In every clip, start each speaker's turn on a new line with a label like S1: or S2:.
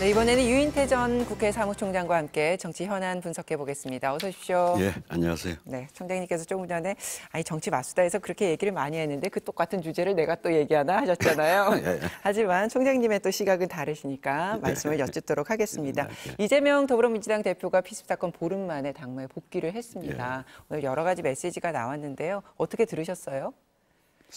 S1: 네, 이번에는 유인태 전 국회 사무총장과 함께 정치 현안 분석해 보겠습니다. 어서 오십시오. 예, 안녕하세요. 네, 총장님께서 조금 전에 아니 정치 마수다에서 그렇게 얘기를 많이 했는데 그 똑같은 주제를 내가 또 얘기하나 하셨잖아요. 예, 예. 하지만 총장님의 또 시각은 다르시니까 네. 말씀을 여쭙도록 하겠습니다. 예, 이재명 더불어민주당 대표가 피습 사건 보름 만에 당무에 복귀를 했습니다. 예. 오늘 여러 가지 메시지가 나왔는데요. 어떻게 들으셨어요?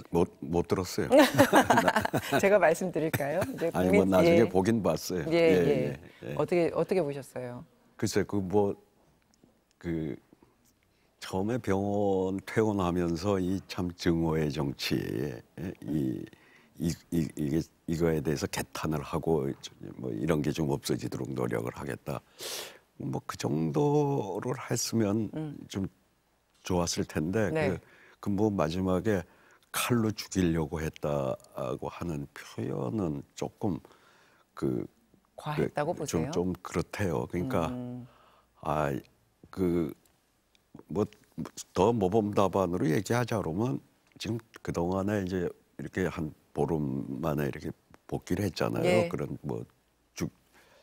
S2: 못, 못 들었어요.
S1: 제가 말씀드릴까요? 이제 아니, 뭐 나중에 예.
S2: 보긴 봤어요. 예 예, 예, 예,
S1: 예, 어떻게, 어떻게 보셨어요?
S2: 글쎄, 그 뭐, 그, 처음에 병원 퇴원하면서 이 참 증오의 정치 이, 이, 이, 이게, 이거에 대해서 개탄을 하고 뭐 이런 게 좀 없어지도록 노력을 하겠다. 뭐 그 정도를 했으면 음. 좀 좋았을 텐데 네. 그, 그뭐 마지막에 칼로 죽이려고 했다고 하는 표현은 조금 그, 그 과했다고 그, 좀, 보세요? 좀 그렇대요. 그러니까 음. 아그 뭐더 모범답안으로 얘기하자 그러면 지금 그 동안에 이제 이렇게 한 보름 만에 이렇게 복귀를 했잖아요. 예. 그런 뭐 죽,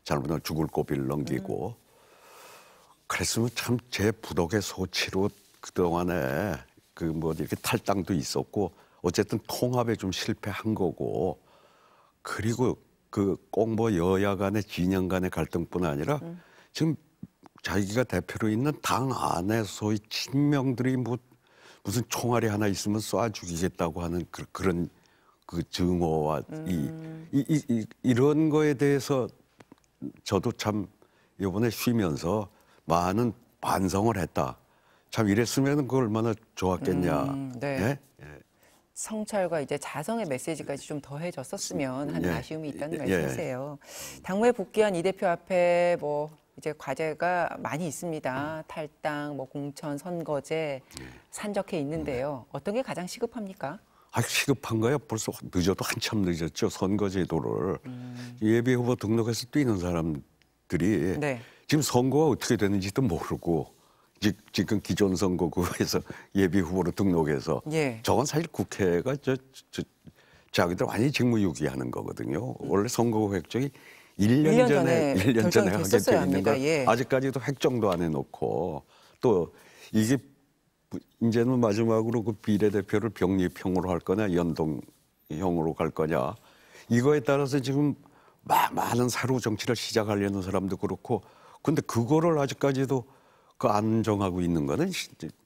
S2: 잘못하면 죽을 고비를 넘기고 음. 그랬으면 참 제 부덕의 소치로 그 동안에 그뭐 이렇게 탈당도 있었고 어쨌든 통합에 좀 실패한 거고 그리고 그꼭뭐 여야 간의 진영 간의 갈등뿐 아니라 음. 지금 자기가 대표로 있는 당 안에서의 친명들이 뭐 무슨 총알이 하나 있으면 쏴 죽이겠다고 하는 그, 그런 그 증오와 음. 이, 이, 이, 이런 거에 대해서 저도 참 이번에 쉬면서 많은 반성을 했다. 참 이랬으면 그 얼마나 좋았겠냐. 음, 네. 네? 예?
S1: 성찰과 이제 자성의 메시지까지 좀 더해졌었으면 하는 예. 아쉬움이 있다는 예. 말씀이세요. 당무에 복귀한 이 대표 앞에 뭐 이제 과제가 많이 있습니다. 탈당, 뭐 공천, 선거제 산적해 있는데요. 어떤 게 가장 시급합니까?
S2: 아, 시급한 거야. 벌써 늦어도 한참 늦었죠. 선거제도를 음. 예비 후보 등록해서 뛰는 사람들이 네. 지금 선거가 어떻게 되는지도 모르고 지금 기존 선거구에서 예비 후보로 등록해서 예. 저건 사실 국회가 저, 저 자기들 완전히 직무유기하는 거거든요. 원래 선거구 획정이 1년, 1년 전에 1년 전에 하게 돼 있는 거 예. 아직까지도 획정도 안 해놓고 또 이게 이제는 마지막으로 그 비례대표를 병립형으로 할 거냐 연동형으로 갈 거냐 이거에 따라서 지금 많은 사로 정치를 시작하려는 사람도 그렇고 근데 그거를 아직까지도 그 안정하고 있는 거는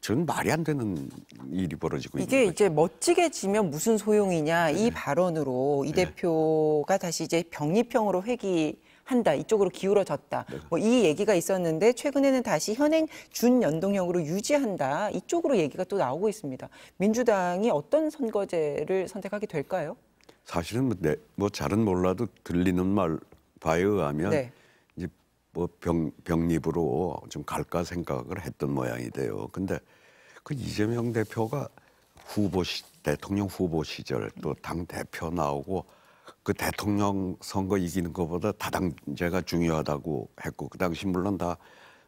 S2: 전 말이 안 되는 일이 벌어지고 있는
S1: 거죠. 이제 멋지게 지면 무슨 소용이냐 네. 이 발언으로 이 네. 대표가 다시 이제 병립형으로 회귀 한다 이쪽으로 기울어졌다 네. 뭐이 얘기가 있었는데 최근에는 다시 현행 준연동형으로 유지한다 이쪽으로 얘기가 또 나오고 있습니다 민주당이 어떤 선거제를 선택하게 될까요
S2: 사실은 뭐, 네, 뭐 잘은 몰라도 들리는 말 바에 하면 네. 뭐 병, 병립으로 좀 갈까 생각을 했던 모양이 돼요. 근데 그 이재명 대표가 후보 시, 대통령 후보 시절 또 당 대표 나오고 그 대통령 선거 이기는 것보다 다당제가 중요하다고 했고 그 당시 물론 다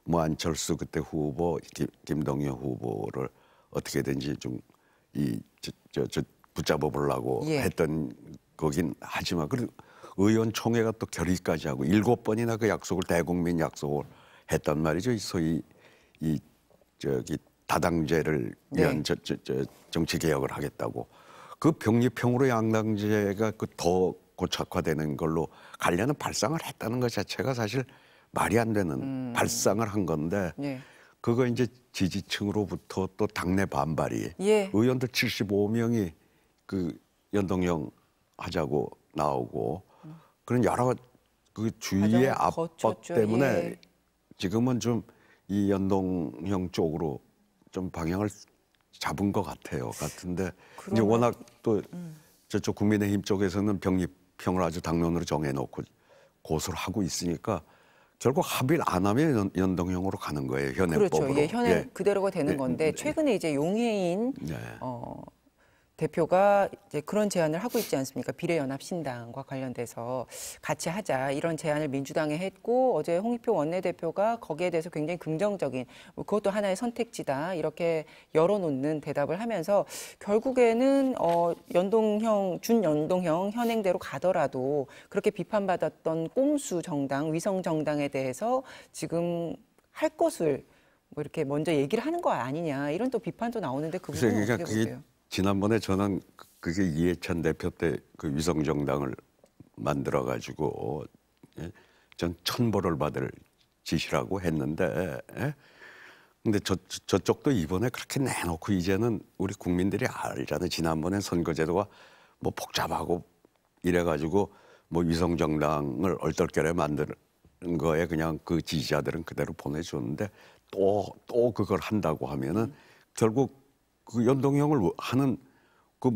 S2: 뭐 안철수 그때 후보 김, 김동연 후보를 어떻게든지 좀이저저 저, 붙잡아 보려고 예. 했던 거긴 하지만 그래도 의원총회가 또 결의까지 하고 일곱 번이나 그 약속을 대국민 약속을 했단 말이죠. 소위 이 저기 다당제를 네. 위한 네. 저, 저, 저 정치 개혁을 하겠다고 그 병립형으로 양당제가 그 더 고착화되는 걸로 관련은 발상을 했다는 것 자체가 사실 말이 안 되는 음. 발상을 한 건데 네. 그거 이제 지지층으로부터 또 당내 반발이 예. 의원들 75명이 그 연동형 하자고 나오고 그런 여러 그 주위의 압박 거쳤죠. 때문에 예. 지금은 좀 이 연동형 쪽으로 좀 방향을 잡은 것 같아요. 같은데 그러면... 이제 워낙 또 음. 저쪽 국민의힘 쪽에서는 병립형을 아주 당론으로 정해놓고 고소를 하고 있으니까 결국 합의를 안 하면 연, 동형으로 가는 거예요 현행법으로. 그렇죠. 예, 현행 예.
S1: 그대로가 되는 예. 건데 음, 음. 최근에 이제 용해인 네. 어, 대표가 이제 그런 제안을 하고 있지 않습니까? 비례연합신당과 관련돼서 같이 하자 이런 제안을 민주당에 했고 어제 홍익표 원내대표가 거기에 대해서 굉장히 긍정적인 뭐 그것도 하나의 선택지다 이렇게 열어놓는 대답을 하면서 결국에는 어, 연동형 준연동형 현행대로 가더라도 그렇게 비판받았던 꼼수 정당 위성 정당에 대해서 지금 할 것을 뭐 이렇게 먼저 얘기를 하는 거 아니냐 이런 또 비판도 나오는데 그 부분은 그러니까 어떻게 보세요?
S2: 지난번에 저는 그, 그게 이해찬 대표 때 그 위성정당을 만들어 가지고 예? 전천벌을 받을 짓이라고 했는데 예? 근데 저, 저쪽도 이번에 그렇게 내놓고 이제는 우리 국민들이 알잖아요. 지난번에 선거제도가 뭐 복잡하고 이래가지고 뭐 위성정당을 얼떨결에 만드는 거에 그냥 그 지지자들은 그대로 보내주는데 또, 또 그걸 한다고 하면은 결국 그 연동형을 뭐 하는 그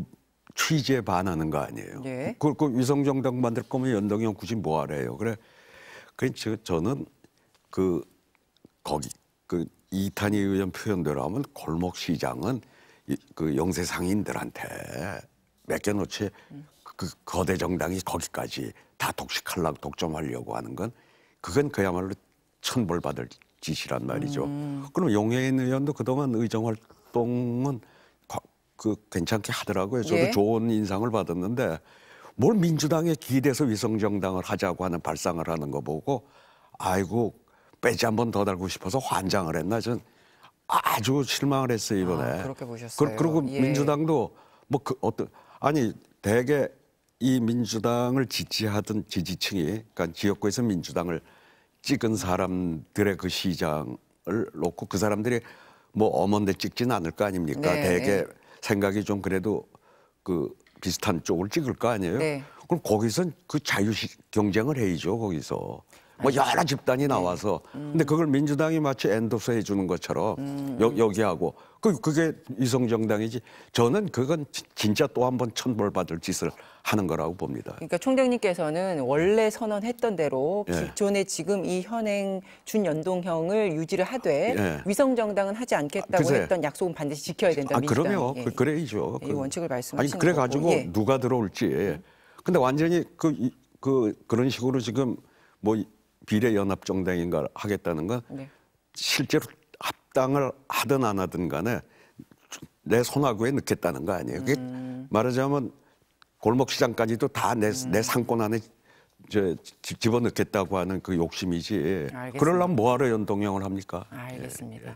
S2: 취지에 반하는 거 아니에요. 예. 그, 그 위성정당 만들 거면 연동형 굳이 뭐 하래요. 그래. 그러니 저는 그 거기 그 이탄희 의원 표현대로 하면 골목 시장은 그 영세 상인들한테 맡겨놓지 그 거대 정당이 거기까지 다 독식하려고 독점하려고 하는 건 그건 그야말로 천벌받을 짓이란 말이죠. 음. 그럼 용해인 의원도 그동안 의정 활 활동은 그 괜찮게 하더라고요. 저도 예. 좋은 인상을 받았는데 뭘 민주당에 기대서 위성정당을 하자고 하는 발상을 하는 거 보고 아이고 빼지 한번 더 달고 싶어서 환장을 했나 전 아주 실망을 했어요 이번에. 아, 그렇게 보셨어요. 그, 리고 예. 민주당도 뭐그 어떤 아니 대개 이 민주당을 지지하던 지지층이 그러니까 지역구에서 민주당을 찍은 사람들의 그 시장을 놓고 그 사람들이 뭐어원대 찍진 않을 거 아닙니까? 네. 대개 네. 생각이 좀 그래도 그 비슷한 쪽을 찍을 거 아니에요? 네. 그럼 거기선 그 자유식 경쟁을 해야죠, 거기서. 뭐 여러 집단이 네. 나와서 네. 음. 근데 그걸 민주당이 마치 엔도서 해주는 것처럼 음. 여, 기하고 그, 그게 이성정당이지 저는 그건 진짜 또 한번 천벌 받을 짓을 하는 거라고 봅니다.
S1: 그러니까 총장님께서는 원래 선언했던 대로 예. 기존의 지금 이 현행 준연동형을 유지를 하되 예. 위성 정당은 하지 않겠다고 글 했던 약속은 반드시 지켜야 된다. 아, 그럼요. 예. 그,
S2: 그래야죠. 예, 이 그 원칙을 말씀하신 아니 그래 가지고 예. 누가 들어올지. 음. 근데 완전히 그, 그 그런 식으로 지금 뭐 비례 연합 정당인가 하겠다는 건 네. 실제로 합당을 하든 안 하든 간에 내 손하고에 넣겠다는 거 아니에요. 그게 음. 말하자면 골목 시장까지도 다 내내 음. 상권 안에 이제 집어넣겠다고 하는 그 욕심이지. 알겠습니다. 그러려면 뭐하러 연동형을 합니까?
S1: 알겠습니다. 예,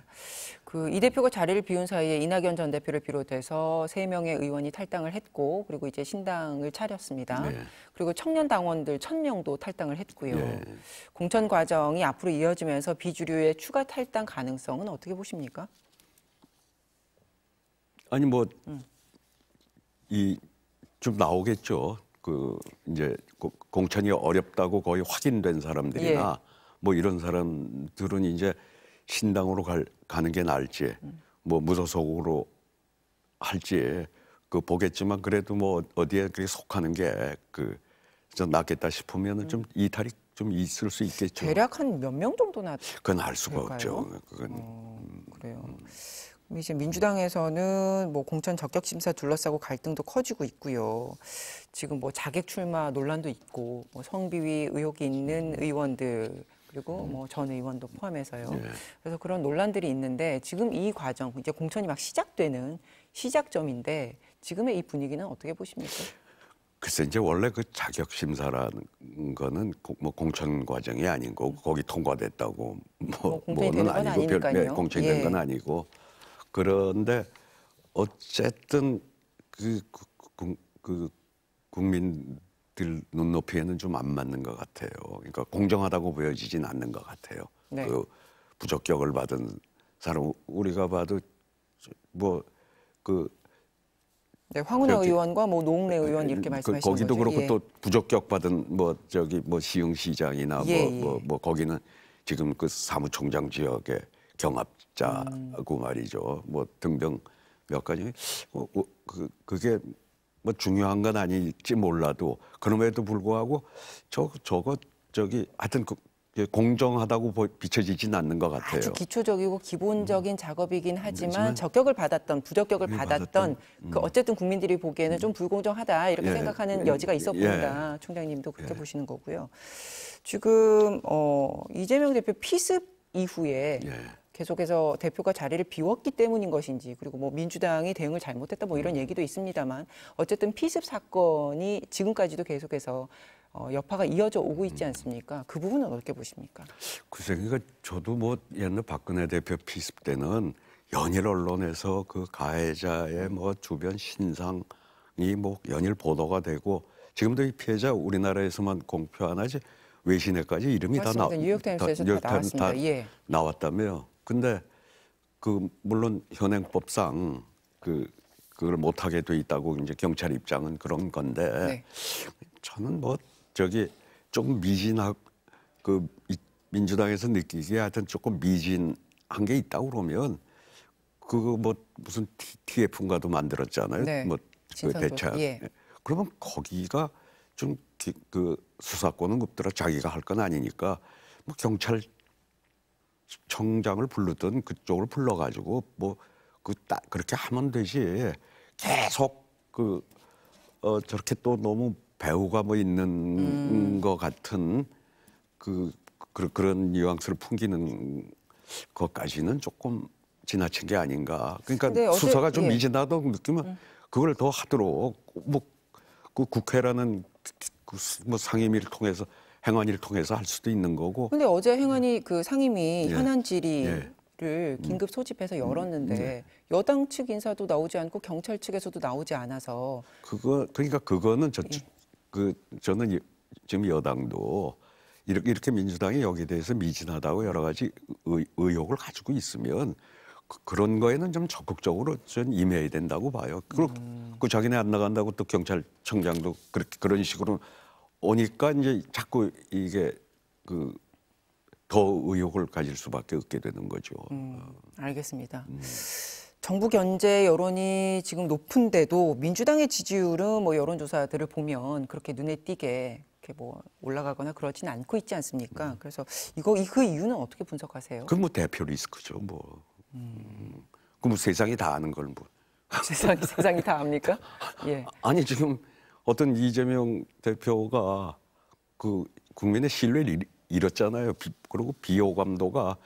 S1: 그 예. 그이 대표가 자리를 비운 사이에 이낙연 전 대표를 비롯해서 세 명의 의원이 탈당을 했고 그리고 이제 신당을 차렸습니다. 네. 그리고 청년 당원들 천명도 탈당을 했고요. 네. 공천 과정이 앞으로 이어지면서 비주류의 추가 탈당 가능성은 어떻게 보십니까?
S2: 아니 뭐이 음. 좀 나오겠죠. 그 이제 공천이 어렵다고 거의 확인된 사람들이나 예. 뭐 이런 사람들은 이제 신당으로 갈, 가는 게 나을지 뭐 무소속으로 할지 그 보겠지만 그래도 뭐 어디에 그렇게 속하는 게그 좀 낫겠다 싶으면은 음. 좀 이탈이 좀 있을 수 있겠죠.
S1: 대략 한 몇 명 정도나
S2: 그건 알 수가 될까요? 없죠. 그건 어,
S1: 그래요. 음. 이제 민주당에서는 뭐 공천 적격 심사 둘러싸고 갈등도 커지고 있고요. 지금 뭐 자객 출마 논란도 있고 뭐 성비위 의혹이 있는 그렇죠. 의원들 그리고 음. 뭐전 의원도 포함해서요. 네. 그래서 그런 논란들이 있는데 지금 이 과정 이제 공천이 막 시작되는 시작점인데 지금의 이 분위기는 어떻게 보십니까?
S2: 글쎄 이제 원래 그 자격 심사라는 거는 뭐 공천 과정이 아닌 거고 거기 통과됐다고 뭐, 뭐 뭐는 아니고 별, 네, 공천된 이건 예. 아니고 그런데 어쨌든 그, 그, 그 국민들 눈높이에는 좀 안 맞는 것 같아요. 그러니까 공정하다고 보여지진 않는 것 같아요. 네. 그 부적격을 받은 사람 우리가 봐도 뭐그
S1: 네, 황운하 의원과 뭐 노웅래 그 의원 이렇게 말씀하신 그, 거기도 그렇고 예. 또
S2: 부적격 받은 뭐 저기 뭐 시흥시장이나 뭐뭐 예, 뭐, 예. 뭐, 뭐 거기는 지금 그 사무총장 지역에 경합자고 음. 말이죠. 뭐 등등 몇 가지. 어, 어, 그, 그게 뭐 중요한 건 아닐지 몰라도 그럼에도 불구하고 저 저거 저기 하여튼 그, 공정하다고 비춰지진 않는 것 같아요. 아주
S1: 기초적이고 기본적인 음. 작업이긴 하지만 적격을 받았던 부적격을 예, 받았던, 받았던 그 음. 그 어쨌든 국민들이 보기에는 음. 좀 불공정하다 이렇게 예. 생각하는 예, 여지가 있었 보인다. 예. 총장님도 예. 그렇게 예. 보시는 거고요. 지금 어, 이재명 대표 피습 이후에 계속해서 대표가 자리를 비웠기 때문인 것인지 그리고 뭐 민주당이 대응을 잘못했다 뭐 이런 음. 얘기도 있습니다만 어쨌든 피습 사건이 지금까지도 계속해서 어, 여파가 이어져 오고 있지 음. 않습니까? 그 부분은 어떻게 보십니까?
S2: 글쎄, 그러니까 저도 뭐 옛날 박근혜 대표 피습 때는 연일 언론에서 그 가해자의 음. 뭐 주변 신상이 뭐 연일 보도가 되고 지금도 이 피해자 우리나라에서만 공표 안 하지 외신에까지 이름이 맞습니다. 뉴욕타임스에서 다, 다 나왔습니다. 다 예. 나왔다며요. 근데 그 물론 현행법상 그 그걸 못 하게 돼 있다고 이제 경찰 입장은 그런 건데 네. 저는 뭐 저기 조금 미진학그 민주당에서 느끼기에 하여튼 조금 미진한 게 있다고 그러면 그거 뭐 무슨 TF인가도 만들었잖아요. 네. 뭐그 대차. 예. 예. 그러면 거기가 좀 그 수사권은 없더라 자기가 할 건 아니니까 뭐 경찰 청장을 불르든 그쪽을 불러가지고 뭐그 그렇게 하면 되지 계속 그 어, 저렇게 또 너무 배우가 뭐 있는 음. 것 같은 그, 그 그런 뉘앙스를 풍기는 것까지는 조금 지나친 게 아닌가. 그러니까 어제, 수사가 좀 예. 미진하다고 느끼면 음. 그걸 더 하도록 뭐 그 국회라는 그 뭐 상임위를 통해서 행안위를 통해서 할 수도 있는 거고. 근데
S1: 어제 행안위 그 상임위 예. 현안 예. 질의를 예. 긴급 소집해서 음. 열었는데 음, 네. 여당 측 인사도 나오지 않고 경찰 측에서도 나오지 않아서
S2: 그거 그러니까 그거는 저, 예. 그 저는 지금 여당도 이렇게, 이렇게 민주당이 여기에 대해서 미진하다고 여러 가지 의, 의혹을 가지고 있으면 그, 런 거에는 좀 적극적으로 전 임해야 된다고 봐요. 그리고 음. 그 자기네 안 나간다고 또 경찰청장도 그렇게 그런 식으로 오니까 이제 자꾸 이게 그 더 의혹을 가질 수밖에 없게 되는 거죠.
S1: 음, 어. 알겠습니다. 음. 정부 견제 여론이 지금 높은데도 민주당의 지지율은 뭐 여론조사들을 보면 그렇게 눈에 띄게 이렇게 뭐 올라가거나 그러진 않고 있지 않습니까? 음. 그래서 이거 그 이유는 어떻게 분석하세요?
S2: 그뭐 대표 리스크죠, 뭐. 음. 음. 그뭐 세상이 다 아는 걸 뭐.
S1: 세상이 세상이 다 압니까? 예.
S2: 아니 지금 어떤 이재명 대표가 그 국민의 신뢰를 잃었잖아요. 그리고 비호감도가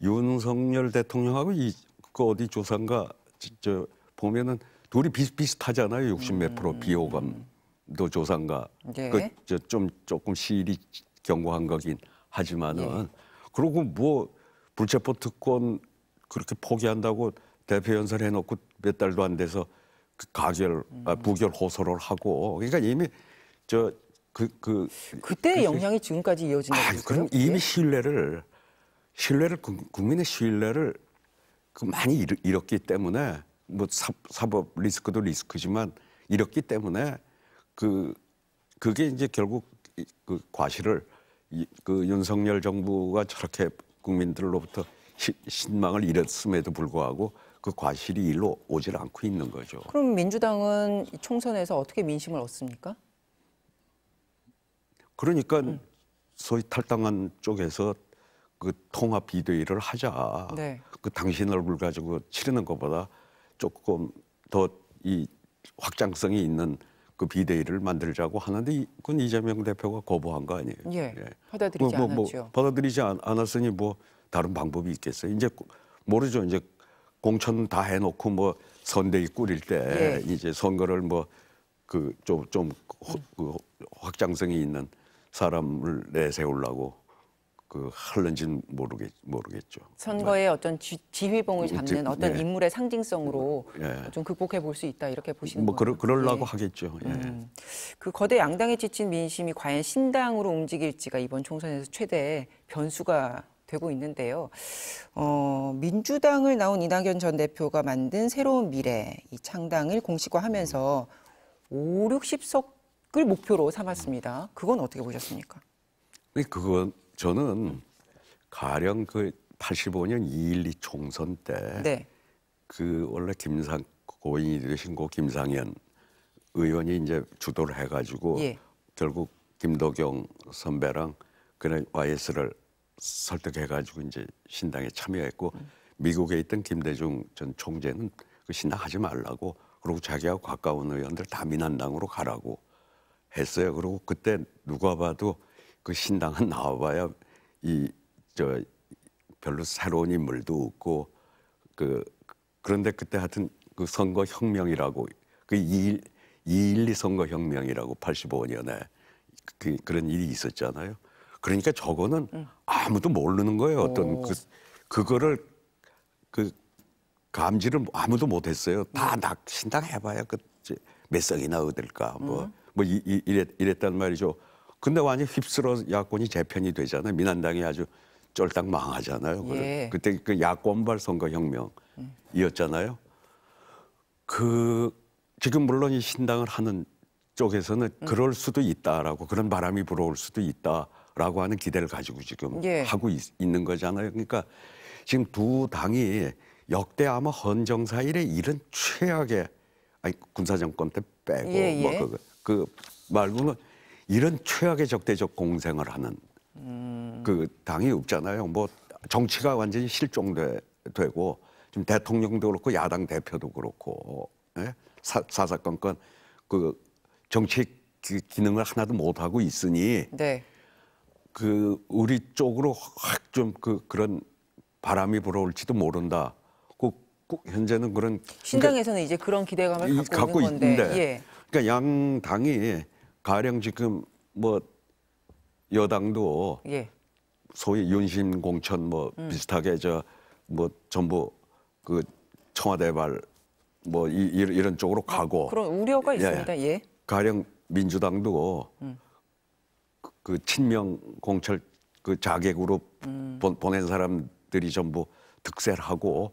S2: 윤석열 대통령하고 이, 그 어디 조상인가저 보면은 둘이 비슷비슷하잖아요. 60몇 프로 음, 음, 음, 비호감도 조상인가 네. 예. 그좀 조금 시일이 경고한 거긴 하지만은 네. 예. 그리고 뭐 불체포 특권 그렇게 포기한다고 대표 연설해 놓고 몇 달도 안 돼서 그 가결 아, 음. 부결 호소를 하고 그러니까 이미 저 그 그 그, 그 때의 그, 영향이 지금까지 이어진다고 아, 그럼 이미 예. 신뢰를 신뢰를 국민의 신뢰를 그 많이 잃, 잃었기 때문에 뭐 사, 사법 리스크도 리스크지만 잃었기 때문에 그 그게 이제 결국 그 과실을 그 윤석열 정부가 저렇게 국민들로부터 시, 신망을 잃었음에도 불구하고 그 과실이 일로 오질 않고 있는 거죠.
S1: 그럼 민주당은 총선에서 어떻게 민심을 얻습니까?
S2: 그러니까 음. 소위 탈당한 쪽에서 그 통합 비대위를 하자. 네. 그 당신 얼굴 가지고 치르는 것보다 조금 더 이 확장성이 있는 그 비대위를 만들자고 하는데 그건 이재명 대표가 거부한 거 아니에요.
S1: 예, 예. 받아들이지 뭐, 뭐, 뭐 않았죠. 뭐
S2: 받아들이지 않, 않았으니 뭐 다른 방법이 있겠어요. 이제 모르죠. 이제 공천 다 해놓고 뭐 선대위 꾸릴 때 예. 이제 선거를 뭐 그 좀좀그 그 확장성이 있는 사람을 내세우려고 그 할런지는 모르겠 모르겠죠.
S1: 선거의 네. 어떤 지, 휘봉을 음, 잡는 어떤 네. 인물의 상징성으로 네. 좀 극복해 볼 수 있다 이렇게 보시는 뭐
S2: 그러, 그럴라고 예. 하겠죠. 음.
S1: 그 거대 양당에 지친 민심이 과연 신당으로 움직일지가 이번 총선에서 최대 변수가 되고 있는데요. 어, 민주당을 나온 이낙연 전 대표가 만든 새로운 미래 이 창당을 공식화하면서 5, 60석을 목표로 삼았습니다. 그건 어떻게 보셨습니까?
S2: 네, 그건 저는 가령 그 85년 2.12 총선 때그 네. 그 원래 김상 고인이 되신 고 김상현 의원이 이제 주도를 해가지고 예. 결국 김도경 선배랑 그날 YS를 설득해가지고 이제 신당에 참여했고 음. 미국에 있던 김대중 전 총재는 그 신당 하지 말라고 그리고 자기하고 가까운 의원들 다 민한당으로 가라고 했어요. 그리고 그때 누가 봐도 그 신당은 나와봐야 이 저 별로 새로운 인물도 없고 그 그런데 그때 하여튼 그 선거 혁명이라고 그 2일 212 선거 혁명이라고 85년에 그, 그런 일이 있었잖아요. 그러니까 저거는 음. 아무도 모르는 거예요. 어떤 오. 그 그거를 그 감지를 아무도 못했어요. 다 낙, 신당 해봐야 그몇 석이나 얻을까 뭐뭐 음. 뭐 이랬, 이랬단 말이죠. 근데 완전 휩쓸어 야권이 재편이 되잖아요. 민한당이 아주 쫄딱 망하잖아요. 예. 그때 그 야권발 선거혁명이었잖아요. 그 지금 물론 이 신당을 하는 쪽에서는 음. 그럴 수도 있다라고 그런 바람이 불어올 수도 있다. 라고 하는 기대를 가지고 지금 예. 하고 있, 는 거잖아요. 그러니까 지금 두 당이 역대 아마 헌정사 일에 이런 최악의 아니 군사 정권 때 빼고 예, 뭐 예. 뭐 그, 그 말고는 이런 최악의 적대적 공생을 하는 음... 그 당이 없잖아요. 뭐 정치가 완전히 실종되고 지금 대통령도 그렇고 야당 대표도 그렇고 예? 사, 사사건건 그 정치 기능을 하나도 못 하고 있으니 네. 그 우리 쪽으로 확 좀 그 그런 바람이 불어올지도 모른다. 꼭, 꼭 현재는 그런 그러니까 신당에서는
S1: 그러니까, 이제 그런 기대감을 갖고, 갖고 있는 건데. 예.
S2: 그러니까 양 당이 가령 지금 뭐 여당도 예. 소위 윤심 공천 뭐 음. 비슷하게 저 뭐 전부 그 청와대 발뭐 이런 쪽으로 아, 가고 그런
S1: 우려가 예. 있습니다. 예.
S2: 가령 민주당도 음. 그 친명 공철 그 자객으로 음. 보, 보낸 사람들이 전부 득세를 하고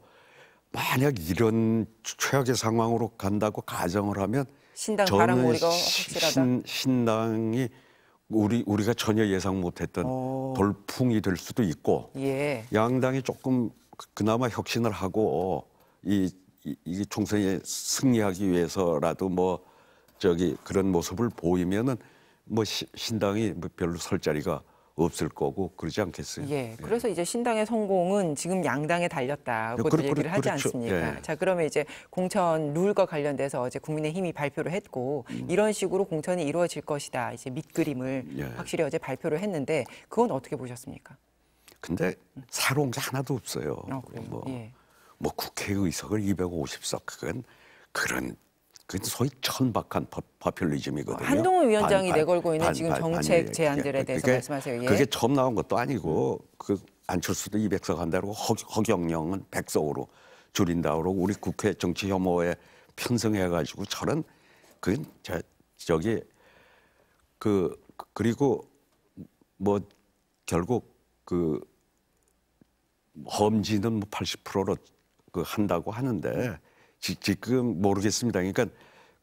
S2: 만약 이런 최악의 상황으로 간다고 가정을 하면
S1: 신당 저는 신,
S2: 신당이 우리 우리가 전혀 예상 못했던 오. 돌풍이 될 수도 있고 예. 양당이 조금 그, 그나마 혁신을 하고 이, 이, 이 총선에 승리하기 위해서라도 뭐 저기 그런 모습을 보이면은 뭐 신당이 뭐 별로 설 자리가 없을 거고 그러지 않겠어요. 예, 예.
S1: 그래서 예. 이제 신당의 성공은 지금 양당에 달렸다고도 그, 얘기를 하지 그렇죠. 않습니까? 예. 자, 그러면 이제 공천 룰과 관련돼서 어제 국민의힘이 발표를 했고 음. 이런 식으로 공천이 이루어질 것이다 이제 밑그림을 예. 확실히 어제 발표를 했는데 그건 어떻게 보셨습니까?
S2: 근데 사롱 하나도 없어요. 어, 뭐, 예. 뭐 국회의석을 250석 그건 그런 그게 소위 천박한 파퓰리즘이거든요. 한동훈 위원장이 반, 내걸고 있는 반, 지금 정책 반, 제안들에 대해서 그게, 말씀하세요. 예. 그게 처음 나온 것도 아니고 그 안철수도 200석 한다고 허경영은 100석으로 줄인다 그러고 우리 국회 정치혐오에 편성해가지고 저런 그 저, 저기 그 그리고 뭐 결국 그 험지는 뭐 80%로 그 한다고 하는데 지, 금 모르겠습니다. 그러니까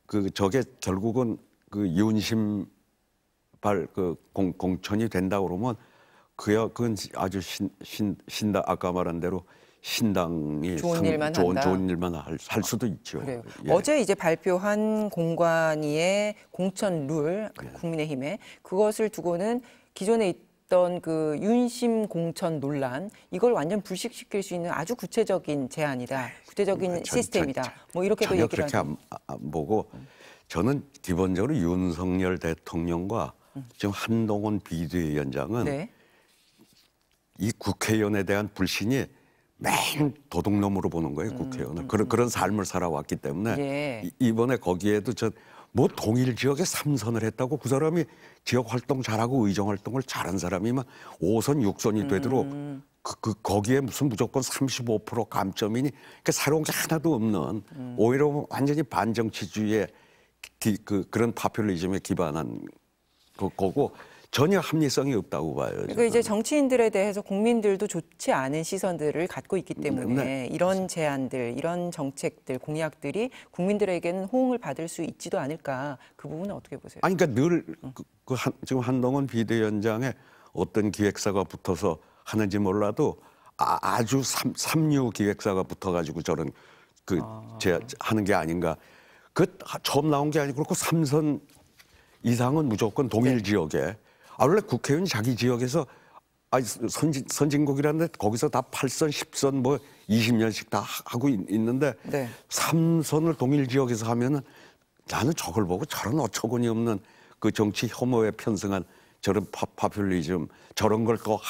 S2: 그 저게 결국은 그 윤심발 그 공, 천이 된다 그러면 그야 그건 아주 신, 신, 신다 아까 말한 대로 신당이 좋은 상, 일만 좋은, 좋은 일만 할, 할 수도 있죠. 그래요.
S1: 예. 어제 이제 발표한 공관위의 공천 룰 예. 국민의힘에 그것을 두고는 기존에 있던 있던 그 윤심 공천 논란 이걸 완전 불식시킬 수 있는 아주 구체적인 제안이다. 구체적인 아, 전, 시스템이다. 전, 전, 뭐 이렇게도 전혀 얘기를 그렇게 안, 안
S2: 아, 아, 보고 저는 기본적으로 윤석열 대통령과 음. 지금 한동훈 비대위원장은 네. 이 국회의원에 대한 불신이 맨 도둑놈으로 보는 거예요 국회의원을 음, 음, 그런 음. 그런 삶을 살아왔기 때문에 예. 이번에 거기에도 저뭐 동일 지역에 삼선을 했다고 그 사람이 지역 활동 잘하고 의정 활동을 잘한 사람이 면 5선, 6선이 되도록 음. 그, 그, 거기에 무슨 무조건 35% 감점이니 그러니까 새로운 게 하나도 없는 음. 오히려 완전히 반정치주의의 기, 그, 그런 파퓰리즘에 기반한 거고 전혀 합리성이 없다고 봐요. 그러니까
S1: 이제 정치인들에 대해서 국민들도 좋지 않은 시선들을 갖고 있기 음, 때문에 네. 이런 제안들, 이런 정책들, 공약들이 국민들에게는 호응을 받을 수 있지도 않을까 그 부분은 어떻게 보세요? 아니
S2: 그러니까 늘 음. 그, 그 한, 지금 한동훈 비대위원장에 어떤 기획사가 붙어서 하는지 몰라도 아, 아주 삼, 삼류 기획사가 붙어가지고 저런그 아. 제, 하는 게 아닌가. 그 처음 나온 게 아니고 그렇고 삼선 이상은 무조건 동일 네. 지역에 아, 원래 국회의원이 자기 지역에서 아, 니 선진, 선진국이라는데 거기서 다 8선, 10선 뭐 20년씩 다 하고 있, 는데 네. 3선을 동일 지역에서 하면은 나는 저걸 보고 저런 어처구니 없는 그 정치 혐오에 편승한 저런 파, 파퓰리즘 저런 걸또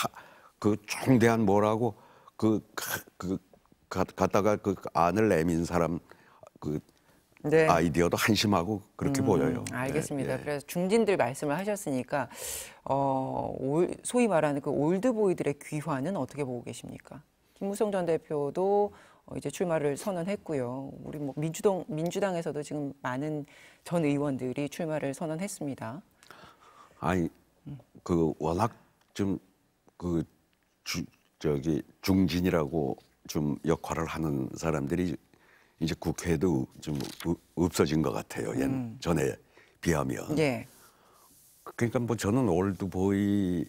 S2: 그 중대한 뭐라고 그, 그, 그, 갖다가 그 안을 내민 사람 그 네. 아이디어도 한심하고 그렇게 음, 보여요.
S1: 네, 알겠습니다. 네, 네. 그래서 중진들 말씀을 하셨으니까 어, 올, 소위 말하는 그 올드보이들의 귀환은 어떻게 보고 계십니까? 김무성 전 대표도 어, 이제 출마를 선언했고요. 우리 뭐 민주당 민주당에서도 지금 많은 전 의원들이 출마를 선언했습니다.
S2: 아니 그 워낙 좀 그 저기 중진이라고 좀 역할을 하는 사람들이 이제 국회도 그 좀 없어진 것 같아요. 음. 전에 비하면. 예. 그러니까 뭐 저는 올드보이의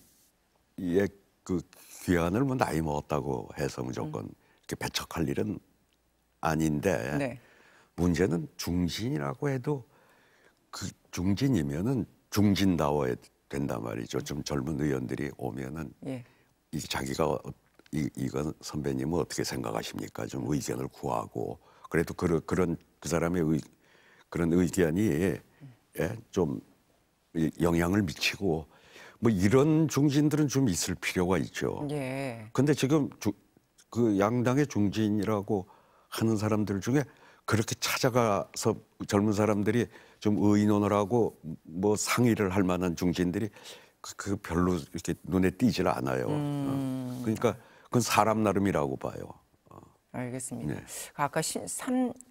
S2: 그 귀환을 뭐 나이 먹었다고 해서 무조건 음. 이렇게 배척할 일은 아닌데 네. 문제는 중진이라고 해도 그 중진이면은 중진다워야 된단 말이죠. 좀 젊은 의원들이 오면은 예. 이 자기가 어, 이, 이건 선배님은 어떻게 생각하십니까? 좀 의견을 구하고 그래도 그, 그런 그 사람의 의, 그런 의견이 예, 좀 영향을 미치고 뭐 이런 중진들은 좀 있을 필요가 있죠. 예. 근데 지금 주, 그 양당의 중진이라고 하는 사람들 중에 그렇게 찾아가서 젊은 사람들이 좀 의논을 하고 뭐 상의를 할 만한 중진들이 그, 그 별로 이렇게 눈에 띄질 않아요. 어. 음. 그러니까 그건 사람 나름이라고 봐요. 알겠습니다. 네.
S1: 그러니까 아까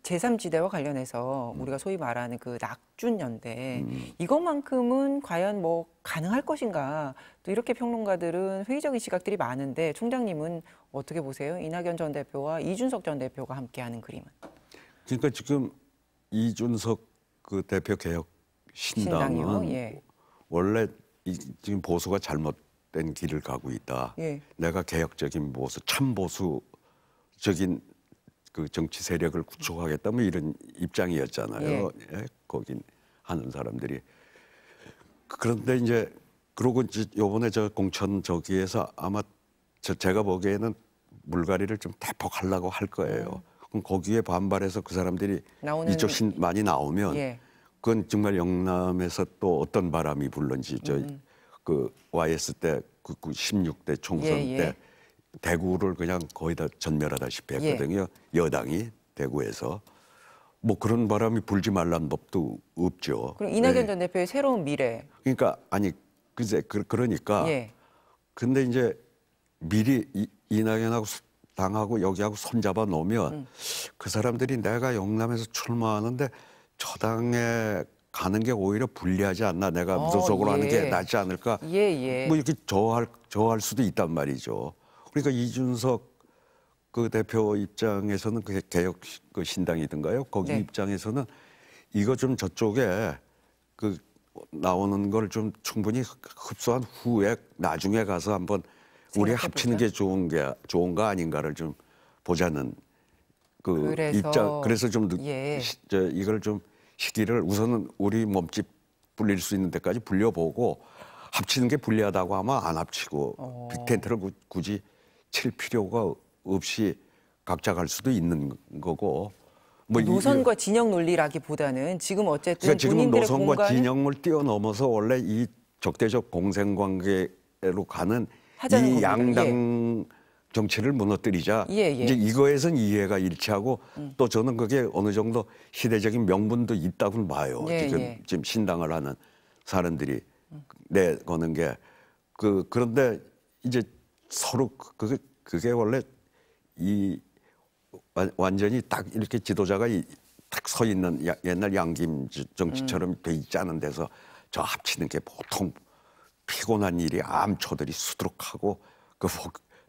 S1: 제삼지대와 관련해서 음. 우리가 소위 말하는 그 낙준연대 음. 이것만큼은 과연 뭐 가능할 것인가 또 이렇게 평론가들은 회의적인 시각들이 많은데 총장님은 어떻게 보세요? 이낙연 전 대표와 이준석 전 대표가 함께하는 그림은?
S2: 그러니까 지금 이준석 그 대표 개혁 신당은 예. 원래 이, 지금 보수가 잘못된 길을 가고 있다. 예. 내가 개혁적인 보수, 참 보수 적인 그 정치 세력을 구축하겠다 뭐 이런 입장이었잖아요. 예. 예, 거긴 하는 사람들이 그런데 이제 그러고 이제 요번에 저 공천 저기에서 아마 저 제가 보기에는 물갈이를 좀 대폭 하려고 할 거예요. 음. 그럼 거기에 반발해서 그 사람들이 이쪽 신 많이 나오면 예. 그건 정말 영남에서 또 어떤 바람이 불는지 저그 음. 음. 그 YS 때그 16대 총선 예, 예. 때 대구를 그냥 거의 다 전멸하다시피 예. 했거든요. 예. 여당이 대구에서 뭐 그런 바람이 불지 말란 법도 없죠. 그럼 이낙연
S1: 네. 전 대표의 새로운 미래.
S2: 그러니까 아니 그제 그, 러니까 예. 근데 이제 미리 이, 이낙연하고 당하고 여기하고 손잡아 놓으면 음. 그 사람들이 내가 영남에서 출마하는데 저당에 가는 게 오히려 불리하지 않나 내가 어, 무소속으로 어, 예. 하는 게 예. 낫지 않을까 예,
S1: 예. 뭐 이렇게
S2: 저할 저할 수도 있단 말이죠. 그러니까 이준석 그 대표 입장에서는 그게 개혁 그 신당이든가요. 거기 네. 입장에서는 이거 좀 저쪽에 그 나오는 걸 좀 충분히 흡수한 후에 나중에 가서 한번 우리 합치는 게 좋은 게 좋은가 아닌가를 좀 보자는 그 그래서, 입장 그래서 좀 예. 시, 저, 이걸 좀 시기를 우선은 우리 몸집 불릴 수 있는 데까지 불려보고 합치는 게 불리하다고 하면 안 합치고 빅텐트를 어. 그 굳이 칠 필요가 없이 각자 갈 수도 있는 거고. 뭐 노선과
S1: 이, 진영 논리라기보다는 지금 어쨌든 그러니까 지금 노선과 공간을...
S2: 진영을 뛰어넘어서 원래 이 적대적 공생 관계로 가는 이 겁니다. 양당 예. 정치를 무너뜨리자. 예, 예. 이제 이거에선 이해가 일치하고 음. 또 저는 그게 어느 정도 시대적인 명분도 있다고 봐요. 예, 지금 예. 지금 신당을 하는 사람들이 음. 내거는 게그 그런데 이제 서로 그, 그게 그게 원래 이 완전히 딱 이렇게 지도자가 딱 서 있는 옛날 양김 정치처럼 음. 돼 있지 않은 데서 저 합치는 게 보통 피곤한 일이 암초들이 수두룩하고 그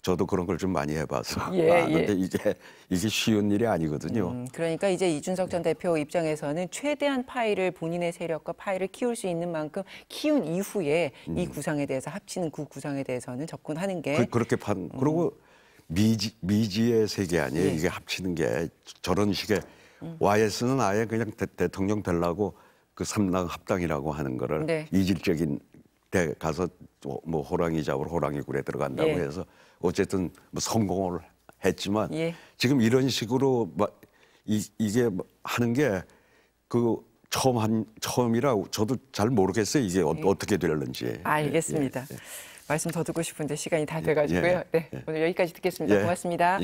S2: 저도 그런 걸 좀 많이 해봐서 예, 아는데 예. 이제 이게 쉬운 일이 아니거든요. 음,
S1: 그러니까 이제 이준석 전 대표 입장에서는 최대한 파일을 본인의 세력과 파일을 키울 수 있는 만큼 키운 이후에 음. 이 구상에 대해서 합치는 그 구상에 대해서는 접근하는 게
S2: 그, 렇게판 음. 그리고 미지 미지의 세계 아니에요. 예. 이게 합치는 게 저런 식의 음. YS는 아예 그냥 대, 통령 되려고 그 삼당 합당이라고 하는 거를 네. 이질적인 데 가서 뭐, 뭐 호랑이 잡으러 호랑이 굴에 들어간다고 예. 해서 어쨌든 뭐 성공을 했지만 예. 지금 이런 식으로 막 이, 이게 뭐 하는 게 그 처음 한 처음이라 저도 잘 모르겠어요 이게 어, 예. 떻게 될는지. 예, 알겠습니다. 예,
S1: 예, 말씀 더 듣고 싶은데 시간이 다 돼가지고요. 예, 네, 오늘 여기까지 듣겠습니다. 고맙습니다.